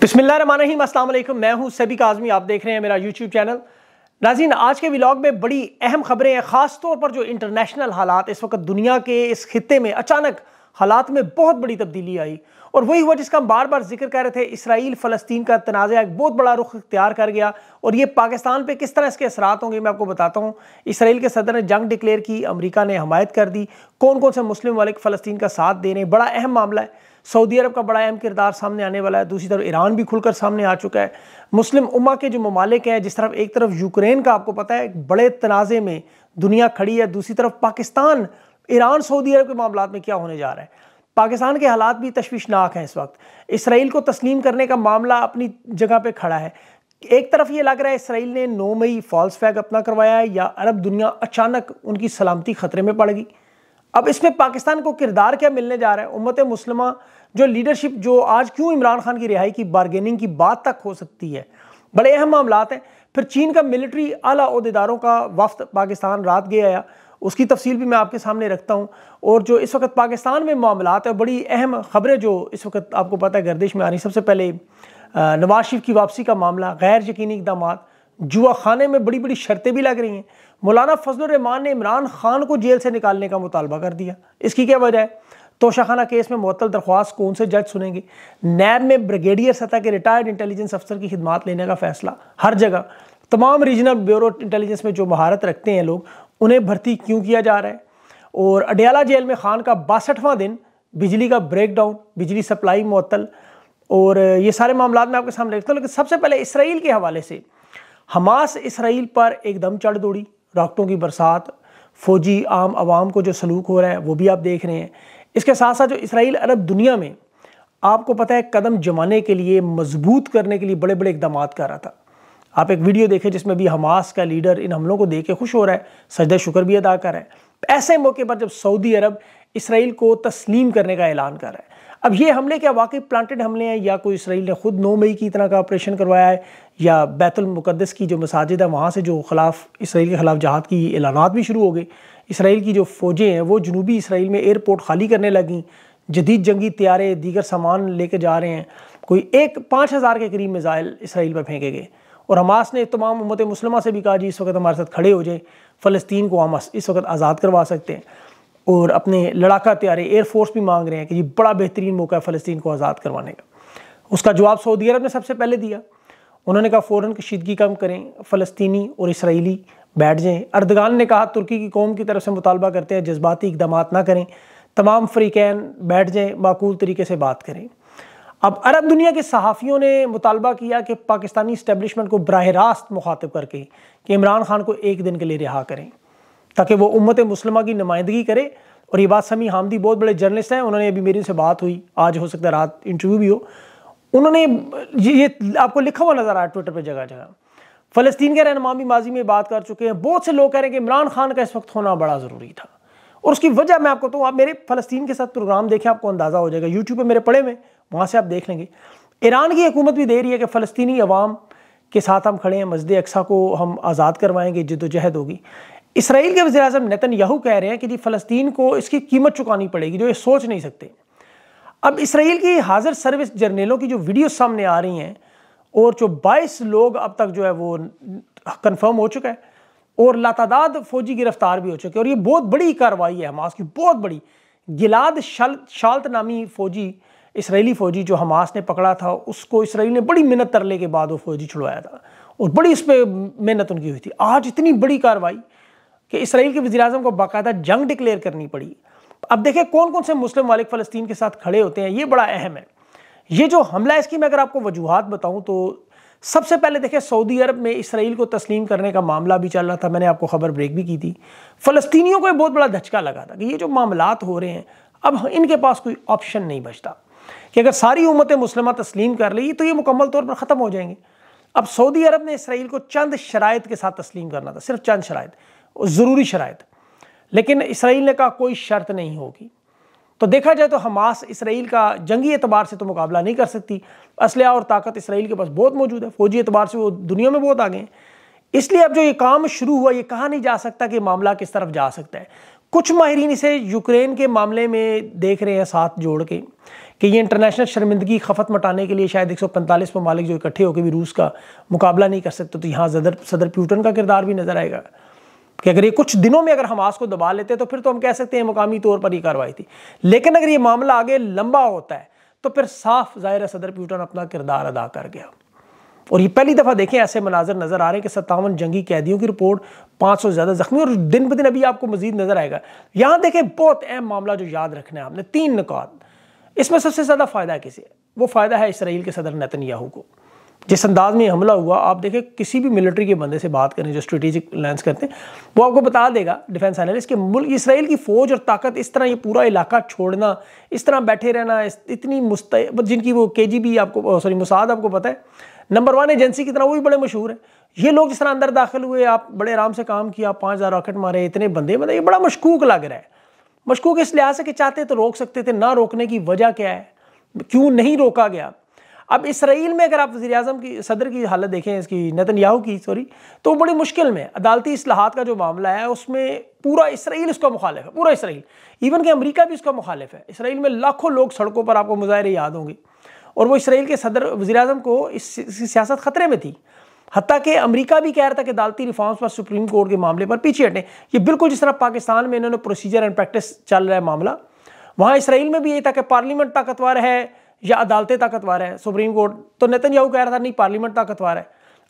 बिस्मिल्लाम असलम मैं हूं सभी आजमी आप देख रहे हैं मेरा यूट्यूब चैनल नाजीन आज के व्लॉग में बड़ी अहम खबरें हैं ख़ास तौर पर जो इंटरनेशनल हालात इस वक्त दुनिया के इस खत्े में अचानक हालात में बहुत बड़ी तब्दीली आई और वही हुआ जिसका हम बार बार जिक्र कर रहे थे इसराइल फ़लस्तीन का तनाज़ा एक बहुत बड़ा रुख इख्तियार कर गया और ये पाकिस्तान पे किस तरह इसके असरात होंगे मैं आपको बताता हूँ इसराइल के सदर ने जंग डिक्लेयर की अमरीका ने हमायत कर दी कौन कौन से मुस्लिम मलिक फ़लस्तीन का साथ दे रहे हैं बड़ा अहम मामला है सऊदी अरब का बड़ा अहम किरदार सामने आने वाला है दूसरी तरफ ईरान भी खुलकर सामने आ चुका है मुस्लिम उमा के जो ममालिक हैं जिस तरफ एक तरफ यूक्रेन का आपको पता है बड़े तनाज़े में दुनिया खड़ी है दूसरी तरफ पाकिस्तान ईरान सऊदी अरब के मामला में क्या होने जा रहा है पाकिस्तान के हालात भी तशवीशनाक हैं इस वक्त इसराइल को तस्लीम करने का मामला अपनी जगह पर खड़ा है एक तरफ ये लग रहा है इसराइल ने नौ मई फॉल्स फैग अपना करवाया है या अरब दुनिया अचानक उनकी सलामती खतरे में पड़ गई अब इसमें पाकिस्तान को किरदार क्या मिलने जा रहा है उम्मत मुसलमा जो लीडरशिप जो आज क्यों इमरान खान की रिहाई की बारगेनिंग की बात तक हो सकती है बड़े अहम मामला हैं फिर चीन का मिलिट्री अला अहदेदारों का वफ्त पाकिस्तान रात गया आया उसकी तफसील भी मैं आपके सामने रखता हूँ और जो इस वक्त पाकिस्तान में मामला है बड़ी अहम खबरें जो इस वक्त आपको पता है गर्दिश में आ रही सबसे पहले नवाज शरीफ की वापसी का मामला गैर यकीनी इकदाम जुआ खाने में बड़ी बड़ी शर्तें भी लग रही हैं मौलाना फजलरहमान ने इमरान खान को जेल से निकालने का मुतालबा कर दिया इसकी क्या वजह है तोशाखाना केस में मअतल दरख्वास्त कौन से जज सुनेंगे नैब में ब्रिगेडियर सतह के रिटायर्ड इंटेलिजेंस अफसर की खिदमत लेने का फैसला हर जगह तमाम रीजनल ब्यूरो इंटेलिजेंस में जो महारत रखते हैं लोग उन्हें भर्ती क्यों किया जा रहा है और अडियाला जेल में खान का बासठवां दिन बिजली का ब्रेक डाउन बिजली सप्लाई मअतल और ये सारे मामला में आपके सामने रखता हूँ लेकिन सबसे पहले इसराइल के हवाले से हमास इसराइल पर एकदम चढ़ दौड़ी डॉक्टरों की बरसात फ़ौजी आम आवाम को जो सलूक हो रहा है वो भी आप देख रहे हैं इसके साथ साथ जो इसराइल अरब दुनिया में आपको पता है कदम जमाने के लिए मजबूत करने के लिए बड़े बड़े इकदाम कर रहा था आप एक वीडियो देखें जिसमें भी हमास का लीडर इन हमलों को देख के खुश हो रहा है सजद शुक्र भी अदा कर रहा है ऐसे मौके पर जब सऊदी अरब इसराइल को तस्लीम करने का ऐलान कर रहा है अब ये हमले क्या वाकई प्लांटेड हमले हैं या कोई इसराइल ने खुद नौ मई की इतना का ऑपरेशन करवाया है या बैतुलमक़दस की जो मसाजिद है वहाँ से जो खिलाफ इसराइल के ख़िलाफ़ जहाद की ऐलानात भी शुरू हो गए इसराइल की जो फ़ौजें हैं वो जनूबी इसराइल में एयरपोर्ट खाली करने लगीं जदीद जंगी त्यारे दीगर सामान लेके जा रहे हैं कोई एक पाँच हज़ार के करीब मिज़ाइल इसराइल पर फेंके गए और हमास ने तमाम उमत मुसलमा से भी कहा जी इस वक्त हमारे साथ खड़े हो जाए फ़लस्तीन को हम इस वक्त आज़ाद करवा सकते हैं और अपने लड़ाका तैयारे एयरफोर्स भी मांग रहे हैं कि ये बड़ा बेहतरीन मौका है फ़लस्तीन को आज़ाद करवाने का उसका जवाब सऊदी अरब ने सबसे पहले दिया उन्होंने कहा फ़ौर कशीदगी कम करें फ़लस्तनी और इसराइली बैठ जाएँ अर्दगान ने कहा तुर्की की कौम की तरफ से मुतालबा करते हैं जज्बाती इकदाम ना करें तमाम फ्रीकैन बैठ जाएँ माकूल तरीके से बात करें अब अरब दुनिया के सहाफ़ियों ने मुतालबा किया कि पाकिस्तानी इस्टेबलिशमेंट को बरह रास्त मुखातब करके कि इमरान खान को एक दिन के लिए रिहा करें ताकि वो उम्मत मुसलमा की नुमाइंदगी करे और ये बात समी हामदी बहुत बड़े जर्नलिस्ट हैं उन्होंने अभी मेरी उनसे बात हुई आज हो सकता है रात इंटरव्यू भी हो उन्होंने ये, ये आपको लिखा हुआ नज़र आया ट्विटर पर जगह जगह फ़लस्तीन के रहनमा भी माजी में बात कर चुके हैं बहुत से लोग कह रहे हैं कि इमरान खान का इस वक्त होना बड़ा ज़रूरी था और उसकी वजह मैं आपको तो आप मेरे फ़लस्तीन के साथ प्रोग्राम देखें आपको अंदाज़ा हो जाएगा यूट्यूब पर मेरे पड़े में वहाँ से आप देख लेंगे ईरान की हुकूमत भी दे रही है कि फ़लस्तनी अवाम के साथ हम खड़े हैं मस्जिद अक्सा को हम आज़ाद करवाएंगे जदोजहद होगी इसराइल के वजी अजम नतन याहू कह रहे हैं कि जी फ़लस्तीन को इसकी कीमत चुकानी पड़ेगी जो ये सोच नहीं सकते अब इसराइल की हाजिर सर्विस जर्नेलों की जो वीडियो सामने आ रही हैं और जो बाईस लोग अब तक जो है वो कन्फर्म हो चुका है और लातादाद फौजी गिरफ्तार भी हो चुके हैं और ये बहुत बड़ी कार्रवाई है हमास की बहुत बड़ी गिलाद शाल शालत नामी फौजी इसराइली फौजी जो हमास ने पकड़ा था उसको इसराइल ने बड़ी मिन्नत तरले के बाद वो फौजी छुड़वाया था और बड़ी उस पर मेहनत उनकी हुई थी आज इतनी बड़ी कार्रवाई कि इसराइल के वजी को बाकायदा जंग डिक्लेयर करनी पड़ी अब देखें कौन कौन से मुस्लिम मालिक फ़लस्तीन के साथ खड़े होते हैं ये बड़ा अहम है ये जो हमला इसकी मैं अगर आपको वजूहत बताऊँ तो सबसे पहले देखिए सऊदी अरब में इसराइल को तस्लीम करने का मामला भी चल रहा था मैंने आपको खबर ब्रेक भी की थी फलस्तियों को एक बहुत बड़ा धचका लगा था कि ये जो मामला हो रहे हैं अब इनके पास कोई ऑप्शन नहीं बचता कि अगर सारी उम्मत मुस्लिम तस्लीम कर ली तो ये मुकम्मल तौर पर ख़त्म हो जाएंगे अब सऊदी अरब ने इसराइल को चंद शराइ के साथ तस्लीम करना था सिर्फ चंद शराइ ज़रूरी शरात लेकिन इसराइल ने कहा कोई शर्त नहीं होगी तो देखा जाए तो हमास इसराइल का जंगी एतबार से तो मुकाबला नहीं कर सकती असलिया और ताकत इसराइल के पास बहुत मौजूद है फौजी एतबार से वो दुनिया में बहुत आगे हैं इसलिए अब जो ये काम शुरू हुआ ये कहा नहीं जा सकता कि मामला किस तरफ जा सकता है कुछ माहरीन इसे यूक्रेन के मामले में देख रहे हैं साथ जोड़ के कि ये इंटरनेशनल शर्मिंदगी खफत मटाने के लिए शायद एक सौ पैंतालीस ममालिक जो इकट्ठे होकर भी रूस का मुकाबला नहीं कर सकते तो यहाँ सदर प्यूटन का किरदार भी नज़र आएगा कि अगर ये कुछ दिनों में अगर हमास को दबा लेते तो फिर तो हम कह सकते हैं मुकामी तौर पर ही कार्रवाई थी लेकिन अगर ये मामला आगे लंबा होता है तो फिर साफ ज़ाहिर सदर प्यूटन अपना किरदार अदा कर गया और ये पहली दफ़ा देखें ऐसे मनाजर नज़र आ रहे हैं कि सत्तावन जंगी कैदियों की रिपोर्ट पाँच से ज़्यादा जख्मी और दिन ब दिन अभी आपको मजीद नज़र आएगा यहाँ देखें बहुत अहम मामला जो याद रखना है आपने तीन नकात इसमें सबसे ज़्यादा फ़ायदा किसी है वो फ़ायदा है इसराइल के सदर नतन याहू को जिस अंदाज में हमला हुआ आप देखें किसी भी मिलिट्री के बंदे से बात करें जो स्ट्रेटेजिक लेंस करते हैं वो आपको बता देगा डिफेंस एनालिस्ट कि मुल्क इसराइल की फ़ौज और ताकत इस तरह ये पूरा इलाका छोड़ना इस तरह बैठे रहना इतनी मुस्त जिनकी वो के आपको सॉरी मुसाद आपको पता है नंबर वन एजेंसी की तरह वो भी बड़े मशहूर है ये लोग जिस तरह अंदर दाखिल हुए आप बड़े आराम से काम किया पाँच हज़ार रॉकेट मारे इतने बंदे मतलब ये बड़ा मशकूक लग रहा है मशकूक इस लिहाज से कि चाहते तो रोक सकते थे ना रोकने की वजह क्या है क्यों नहीं रोका गया अब इसराइल में अगर आप वजी अजम की सदर की हालत देखें इसकी नतन याहू की सॉरी तो बड़ी मुश्किल में अदालती असलाहत का जो मामला है उसमें पूरा इसराइल उसका मुखालिफ है पूरा इसराइल इवन कि अमरीका भी उसका मुखालिफ है इसराइल में लाखों लोग सड़कों पर आपको मुजाहरे याद होंगे और वो इसराइल के सदर वजी अजम को इस सियासत ख़तरे में थी हती कि अमरीका भी कह रहा था कि अदालती रिफॉर्म्स पर सुप्रीम कोर्ट के मामले पर पीछे हटें ये बिल्कुल जिस तरह पाकिस्तान में इन्होंने प्रोसीजर एंड प्रैक्टिस चल रहा है मामला वहाँ इसराइल में भी ये था कि पार्लियामेंट ताकतवर है या अदालतें ताकतवर है सुप्रीम कोर्ट तो नितिन याहू कह रहा था नहीं पार्लियामेंट ताकतवर है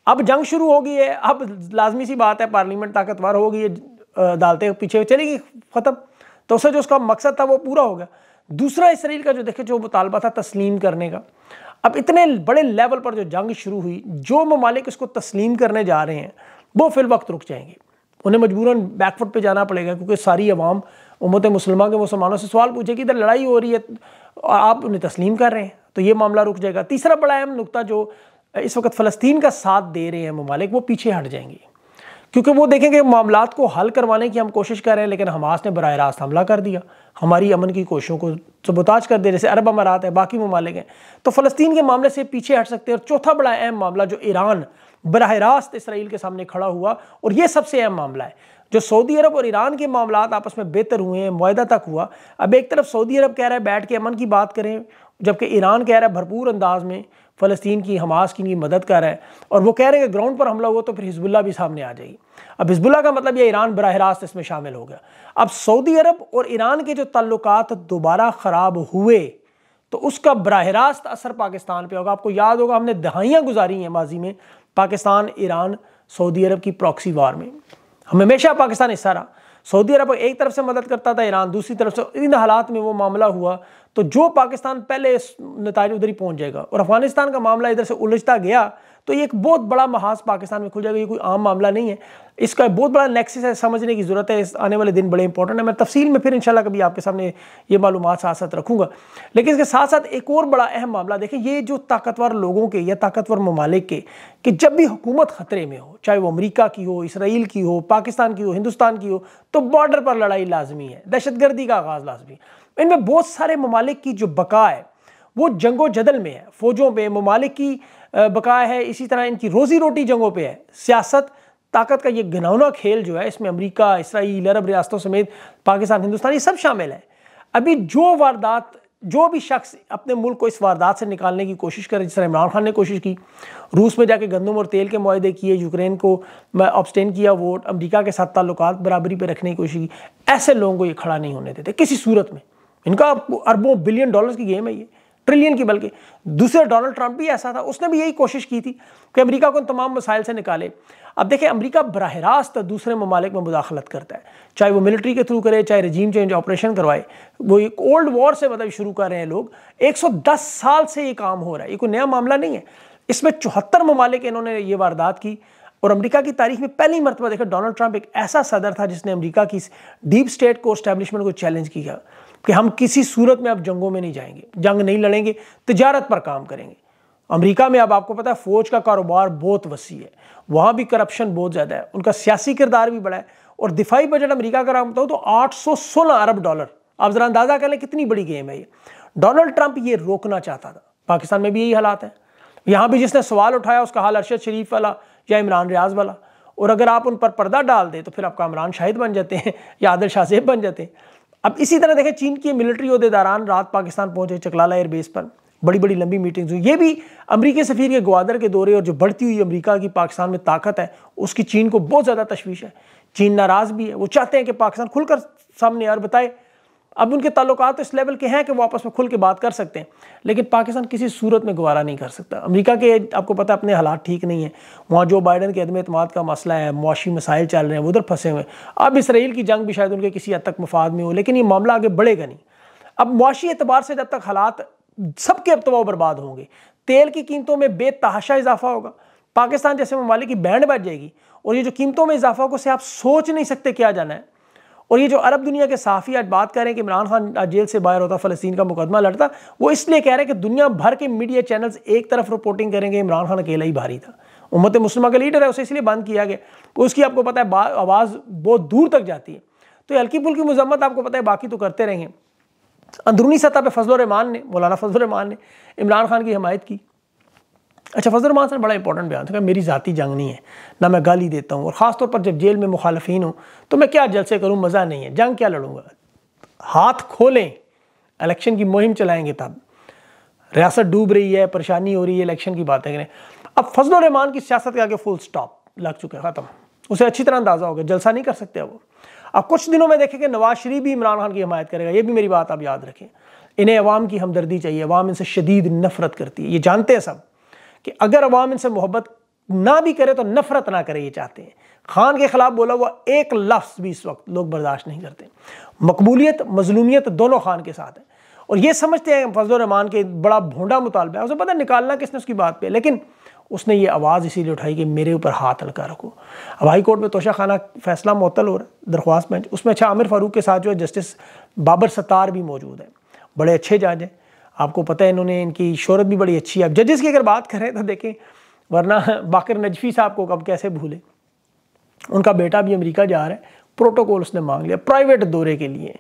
अब जंग शुरू हो गई है अब लाजमी सी बात है पार्लियामेंट ताकतवर हो गई है अदालतें पीछे चली गई ख़त्म तो उससे जो उसका मकसद था वो पूरा हो गया दूसरा इसराइल का जो देखे जो मुतालबा था तस्लीम करने का अब इतने बड़े लेवल पर जो जंग शुरू हुई जो ममालिक उसको तस्लीम करने जा रहे हैं वो फिल वक्त रुक जाएंगे उन्हें मजबूरन बैकफुट पे जाना पड़ेगा क्योंकि सारी आवाम उमत मुसलमान के मुसलमानों से सवाल पूछे कि इधर लड़ाई हो रही है और आप उन्हें तस्लीम कर रहे हैं तो ये मामला रुक जाएगा तीसरा बड़ा अहम नुकता जो इस वक्त फ़लस्तीन का साथ दे रहे हैं ममालिक वो पीछे हट जाएंगे क्योंकि वो देखेंगे मामला को हल करवाने की हम कोशिश कर रहे हैं लेकिन हमास ने बरह रास्त हमला कर दिया हमारी अमन की कोशिशों को सबोताज कर दिया जैसे अरब अमारात है बाकी ममालिक हैं तो फ़लस्तीन के मामले से पीछे हट सकते हैं और चौथा बड़ा अहम मामला जो ईरान बरह रास्त इसराइल के सामने खड़ा हुआ और ये सबसे अहम मामला है जो सऊदी अरब और ईरान के मामला आपस में बेहतर हुए हैं माहा तक हुआ अब एक तरफ सऊदी अरब कह रहा है बैठ के अमन की बात करें जबकि ईरान कह रहा है भरपूर अंदाज में फ़लस्तीन की हमास की मदद कर रहा है और वो कह रहे हैं कि ग्राउंड पर हमला हुआ तो फिर हिजबुल्ला भी सामने आ जाएगी अब हिजबुल्ला का मतलब ये ईरान बरह रास्त इसमें शामिल हो गया अब सऊदी अरब और ईरान के जो ताल्लुक दोबारा ख़राब हुए तो उसका बरह रास्त असर पाकिस्तान पर होगा आपको याद होगा हमने दहाइयाँ गुजारी हैं माजी में पाकिस्तान ईरान सऊदी अरब की प्रॉक्सी वार में हमेशा पाकिस्तान हिस्सा रहा सऊदी अरब एक तरफ से मदद करता था ईरान दूसरी तरफ से इन हालात में वो मामला हुआ तो जो पाकिस्तान पहले नतज उधर ही पहुंच जाएगा और अफगानिस्तान का मामला इधर से उलझता गया तो ये एक बहुत बड़ा महाज पाकिस्तान में खुल जाएगा ये कोई आम मामला नहीं है इसका बहुत बड़ा नेक्सिस है समझने की ज़रूरत है इस आने वाले दिन बड़े इंपॉर्टेंट है मैं तफसील में फिर इंशाल्लाह कभी आपके सामने ये मालूम साथ साथ रखूंगा लेकिन इसके साथ साथ एक और बड़ा अहम मामला देखें ये जो ताकतवर लोगों के या ताकतवर ममालिक के कि जब भी हुकूमत ख़तरे में हो चाहे वो अमरीका की हो इसराइल की हो पाकिस्तान की हो हिंदुस्तान की हो तो बॉर्डर पर लड़ाई लाजमी है दहशतगर्दी का आगाज़ लाजमी है इनमें बहुत सारे ममालिक की जो बका है वो जंगो जदल में है फ़ौजों में ममालिक की बकाया है इसी तरह इनकी रोज़ी रोटी जंगों पर है सियासत ताकत का ये घनौना खेल जो है इसमें अमरीका इसराइल अरब रियासतों समेत पाकिस्तान हिंदुस्तान ये सब शामिल है अभी जो वारदात जो भी शख्स अपने मुल्क को इस वारदात से निकालने की कोशिश करे जिस तरह इमरान खान ने कोशिश की रूस में जाके गंदम और तेल के माहे किए यूक्रेन को ऑब्सटेन किया वोट अमरीका के साथ ताल्लुक बराबरी पर रखने की कोशिश की ऐसे लोगों को ये खड़ा नहीं होने देते किसी सूरत में इनका अरबों बिलियन डॉलर की गेम है ये ट्रिलियन की बल्कि दूसरे डोनाल्ड ट्रंप भी ऐसा था उसने भी यही कोशिश की थी कि अमेरिका को उन तमाम मसाइल से निकाले अब देखें अमेरिका बरह रास्त दूसरे ममालिक में मुदाखलत करता है चाहे वो मिलिट्री के थ्रू करे चाहे रजीम चेंज ऑपरेशन करवाए वो एक ओल्ड वॉर से मतलब शुरू कर रहे हैं लोग 110 साल से ये काम हो रहा है ये कोई नया मामला नहीं है इसमें चौहत्तर ममालिक इन्होंने ये वारदात की और अमेरिका की तारीख में पहली मरतबा देखा डोनाल्ड ट्रंप एक ऐसा सदर था जिसने अमरीका की डीप स्टेट को स्टैब्लिशमेंट को चैलेंज किया कि हम किसी सूरत में अब जंगों में नहीं जाएंगे जंग नहीं लड़ेंगे तजारत पर काम करेंगे अमेरिका में अब आपको पता है फ़ौज का कारोबार बहुत वसी है वहाँ भी करप्शन बहुत ज़्यादा है उनका सियासी किरदार भी बड़ा है और दिफाई बजट अमेरिका का बताऊँ तो सोलह अरब डॉलर आप ज़रा अंदाज़ा कर लें कितनी बड़ी गेम है ये डोनाल्ड ट्रंप ये रोकना चाहता था पाकिस्तान में भी यही हालात हैं यहाँ भी जिसने सवाल उठाया उसका हाल अरशद शरीफ वाला या इमरान रियाज वाला और अगर आप उन पर पर्दा डाल दें तो फिर आपका इमरान शाहिद बन जाते हैं या आदिल शाहजेब बन जाते हैं अब इसी तरह देखें चीन के मिलिट्री अहदेदारान रात पाकिस्तान पहुंचे चकलाला एयरबेस पर बड़ी बड़ी लंबी मीटिंग्स हुई ये भी अमरीकी सफ़ीर के ग्वादर के दौरे और जो बढ़ती हुई अमरीका की पाकिस्तान में ताकत है उसकी चीन को बहुत ज़्यादा तशवीश है चीन नाराज़ भी है वो चाहते हैं कि पाकिस्तान खुलकर सामने यार बताए अब उनके ताल्लुकात तो इस लेवल के हैं कि वो आपस में खुल के बात कर सकते हैं लेकिन पाकिस्तान किसी सूरत में गुवारा नहीं कर सकता अमेरिका के आपको पता है अपने हालात ठीक नहीं है वहाँ जो बाइडन के अदम अतमाद का मसला है मुआशी मसाइल चल रहे हैं उधर फंसे हुए अब इसराइल की जंग भी शायद उनके किसी हद तक मफाद में हो लेकिन ये मामला आगे बढ़ेगा नहीं अब मुआशी एतबार से जब तक हालात सबके अब तबाव तो बर्बाद होंगे तेल की कीमतों में बेतहाशा इजाफा होगा पाकिस्तान जैसे ममालिक बैंड बैठ जाएगी और ये जो कीमतों में इजाफा को से आप सोच नहीं सकते क्या जाना है और ये जो अरब दुनिया के साफ़ी आज बात करें कि इमरान खान जेल से बाहर होता फ़लस्तीन का मुकदमा लड़ता वो इसलिए कह रहे हैं कि दुनिया भर के मीडिया चैनल्स एक तरफ रिपोर्टिंग करेंगे इमरान खान अकेला ही भारी था उम्मत मुस्लिम का लीडर है उसे इसलिए बंद किया गया उसकी आपको पता है आवाज़ बहुत दूर तक जाती है तो हल्की की मजम्मत आपको पता है बाकी तो करते रहेंगे अंदरूनी सतह पर फजल रहमान ने मौलाना फजल ने इमरान खान की हमायत की अच्छा फजल रमान सर बड़ा इंपॉर्टेंट बयान था मेरी ज़ाती जंग नहीं है ना मैं गाली देता हूँ और ख़ासतौर पर जब जेल में मुखालफी हूँ तो मैं क्या जलसे करूँ मज़ा नहीं है जंग क्या लड़ूंगा हाथ खोलें इलेक्शन की मुहिम चलाएंगे तब रियासत डूब रही है परेशानी हो रही है इलेक्शन की बातें करें अब फजल रहमान की सियासत के आगे फुल स्टॉप लग चुका है ख़त्म उसे अच्छी तरह अंदाज़ा हो गया जलसा नहीं कर सकते वो अब कुछ दिनों में देखेंगे नवाज शरीफ भी इमरान खान की हमायत करेगा ये भी मेरी बात आप याद रखें इन्हें अवाम की हमदर्दी चाहिए अवाम इनसे शदीद नफरत करती है ये जानते हैं सब कि अगर अवाम इनसे मोहब्बत ना भी करे तो नफरत ना करे ये चाहते हैं खान के ख़िलाफ़ बोला हुआ एक लफ्ज़ भी इस वक्त लोग बर्दाश्त नहीं करते मकबूलियत मजलूमियत दोनों खान के साथ है और ये समझते हैं फजलरहमान के बड़ा भोंडा मुतालबा है उसे पता निकालना किसने उसकी बात पर लेकिन उसने ये आवाज़ इसीलिए उठाई कि मेरे ऊपर हाथ हल्का रखो अब हाई कोर्ट में तोशा खाना फैसला मअतल हो रहा है दरख्वास्त में उसमें अच्छा आमिर फारूक के साथ जो है जस्टिस बाबर सत्तार भी मौजूद है बड़े अच्छे जज हैं आपको पता है इन्होंने इनकी शहरत भी बड़ी अच्छी है अब जजेस की अगर बात करें तो देखें वरना बाकर नजफी साहब को कब कैसे भूले उनका बेटा भी अमेरिका जा रहा है प्रोटोकॉल उसने मांग लिया प्राइवेट दौरे के लिए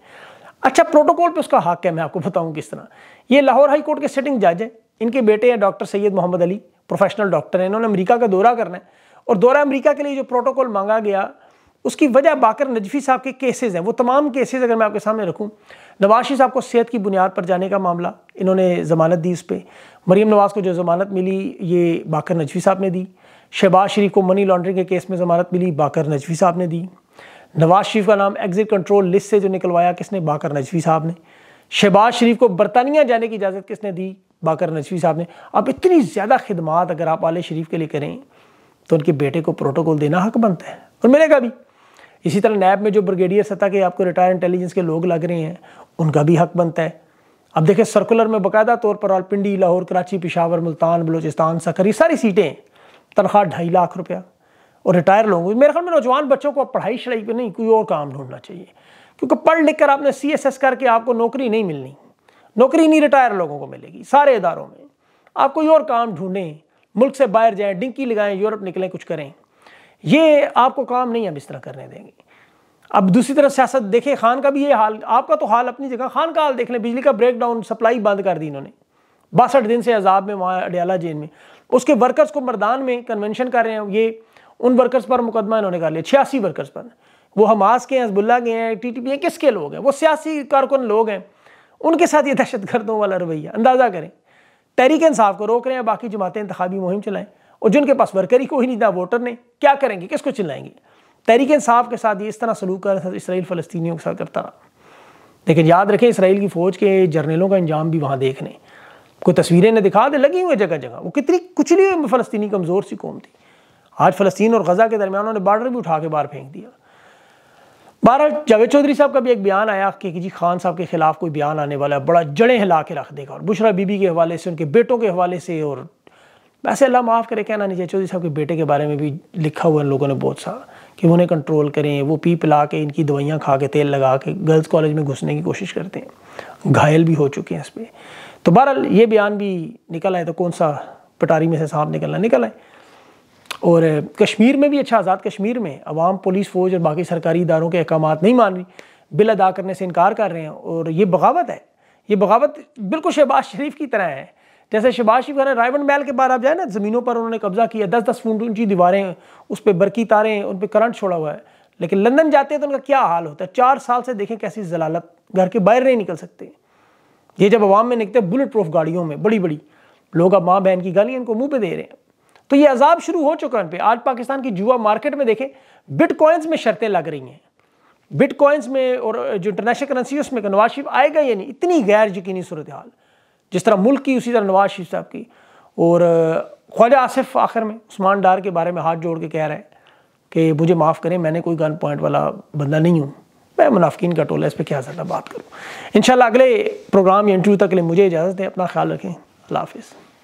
अच्छा प्रोटोकॉल पे उसका हक है मैं आपको बताऊं किस तरह ये लाहौर हाई कोर्ट के सिटिंग जज हैं इनके बेटे हैं doctor Syed Mohammad Ali professional doctor हैं इन्होंने अमेरिका का दौरा करना है और दौरा अमेरिका के लिए जो प्रोटोकॉल मांगा गया उसकी वजह बाकर नजफी साहब के केसेज हैं वो तमाम केसेज अगर मैं आपके सामने रखूँ नवाशी साहब को सेहत की बुनियाद पर जाने का मामला इन्होंने ज़मानत दी इस पर मरीम नवाज़ को जो ज़मानत मिली ये बाकर नजवी साहब ने दी शहबाज शरीफ को मनी लॉन्ड्रिंग के केस में ज़मानत मिली बाकर नजवी साहब ने दी नवाज शरीफ का नाम एग्ज़िट कंट्रोल लिस्ट से जो निकलवाया किसने बाकर नजवी साहब ने शहबाज शरीफ को बरतानिया जाने की इजाज़त किसने दी बाकर नजवी साहब ने अब इतनी ज़्यादा खदमात अगर आप आल शरीफ के लिए करें तो उनके बेटे को प्रोटोकॉल देना हक बनता है और मिलेगा भी इसी तरह नैब में जो ब्रिगेडियर सतह के आपको रिटायर इंटेलिजेंस के लोग लग रहे हैं उनका भी हक बनता है अब देखें सर्कुलर में बाकायदा तौर पर रालपिंडी लाहौर कराची पिशावर मुल्तान बलोचिस्तान सकर ये सारी सीटें तनख्वाह ढाई लाख रुपया और रिटायर लोग मेरे ख्याल में नौजवान बच्चों को पढ़ाई शढ़ाई पर नहीं कोई और काम ढूंढना चाहिए क्योंकि पढ़ लिख कर आपने सी एस एस करके आपको नौकरी नहीं मिलनी नौकरी नहीं रिटायर लोगों को मिलेगी सारे इदारों में आप कोई और काम ढूंढें मुल्क से बाहर जाएं डिंकी लगाएं यूरोप निकलें कुछ करें ये आपको काम नहीं अब इस तरह करने देंगे अब दूसरी तरफ सियासत देखे खान का भी ये हाल आपका तो हाल अपनी जगह खान का हाल देख लें बिजली का ब्रेकडाउन सप्लाई बंद कर दी इन्होंने बासठ दिन से अजाब में वहाँ अडयाला जेल में उसके वर्कर्स को मरदान में कन्वेंशन कर रहे हैं ये उन वर्कर्स पर मुकदमा इन्होंने कर लिया छियासी वर्कर्स पर वो हमास के हैं हजबुल्ला के हैं टी टी पी हैं किसके लोग हैं वो सियासी कारकुन लोग हैं उनके साथ ये दहशत गर्दों वाला रवैया अंदाज़ा करें तहरीक इंसाफ को रोक रहे हैं बाकी जमातें इंतबी मुहिम चलाएं और जिनके पास वर्कर ही कोई नहीं था वोटर ने क्या करेंगे किसको चिल्लाएंगे तहरीक इंसाफ के साथ ये इस तरह सलूक कर रहा इसराइल फ़लस्तियों के साथ करता रहा लेकिन याद रखें इसराइल की फ़ौज के जर्नलों का अंजाम भी वहाँ देख लें कोई तस्वीरें ने दिखा दे लगी हुई जगह जगह वो कितनी कुचली हुई फलस्तनी कमज़ोर सी कौम थी आज फ़लस्तीन और गज़ा के दरमियान उन्होंने बार्डर भी उठा के बाहर फेंक दिया बहरहाल जावेद चौधरी साहब का भी एक बयान आया कि जी खान साहब के खिलाफ कोई बयान आने वाला है बड़ा जड़ें हिला के रख देगा और बुशरा बीबी के हवाले से उनके बेटों के हवाले से और वैसे अल्लाह माफ़ करे कहना नहीं चाहिए चौधरी साहब के बेटे के बारे में भी लिखा हुआ है लोगों ने बहुत सा कि उन्हें कंट्रोल करें वो पी पिला के इनकी दवाइयाँ खा के तेल लगा के गर्ल्स कॉलेज में घुसने की कोशिश करते हैं घायल भी हो चुके हैं इस पर तो बहरहाल ये बयान भी निकल आए तो कौन सा पटारी में से सांप निकलना निकल आए और कश्मीर में भी अच्छा आज़ाद कश्मीर में अवाम पुलिस फौज और बाकी सरकारी इदारों के अहकाम नहीं मान रही बिल अदा करने से इनकार कर रहे हैं और ये बगावत है ये बगावत बिल्कुल शहबाज शरीफ की तरह है जैसे शिबाशी वगैरह रायमंड महल के बाहर आप जाए ना ज़मीनों पर उन्होंने कब्जा किया दस दस फुट ऊंची दीवारें उस पर बरकी तारें उन पर करंट छोड़ा हुआ है लेकिन लंदन जाते हैं तो उनका क्या हाल होता है चार साल से देखें कैसी जलालत घर के बाहर नहीं निकल सकते ये जब आवाम में निकलते हैं बुलेट प्रूफ गाड़ियों में बड़ी बड़ी लोग अब माँ बहन की गाली इनको मुँह पर दे रहे हैं तो ये अजाब शुरू हो चुका है उन पर आज पाकिस्तान की जुआ मार्केट में देखें बिटकॉइंस में शर्तें लग रही हैं कॉइंस में और जो इंटरनेशनल करेंसी उसमें नवाज शरीफ आएगा या नहीं इतनी गैर यकीनी सूरत हाल जिस तरह मुल्क की उसी तरह नवाज शरीफ साहब की और ख्वाजा आसिफ आखिर में उस्मान डार के बारे में हाथ जोड़ के कह रहे हैं कि मुझे माफ़ करें मैंने कोई गन पॉइंट वाला बंदा नहीं हूँ मैं मुनाफिन का टोला इस पर क्या ज़्यादा बात करूँ इन अगले प्रोग्राम या इंटरव्यू तक के लिए मुझे इजाज़त दें अपना ख्याल रखें अल्लाह हाफिज़